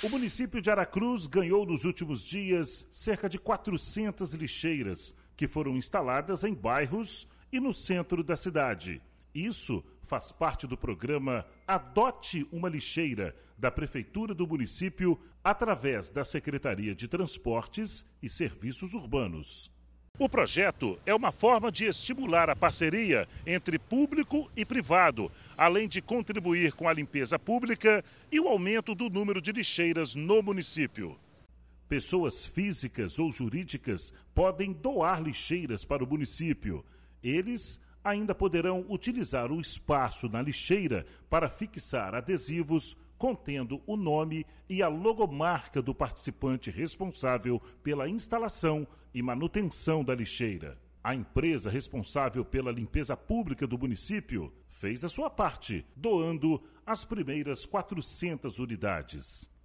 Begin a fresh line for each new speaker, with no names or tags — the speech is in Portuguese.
O município de Aracruz ganhou nos últimos dias cerca de 400 lixeiras que foram instaladas em bairros e no centro da cidade. Isso faz parte do programa Adote uma Lixeira da Prefeitura do município através da Secretaria de Transportes e Serviços Urbanos. O projeto é uma forma de estimular a parceria entre público e privado, além de contribuir com a limpeza pública e o aumento do número de lixeiras no município. Pessoas físicas ou jurídicas podem doar lixeiras para o município. Eles ainda poderão utilizar o espaço na lixeira para fixar adesivos contendo o nome e a logomarca do participante responsável pela instalação e manutenção da lixeira. A empresa responsável pela limpeza pública do município fez a sua parte, doando as primeiras 400 unidades.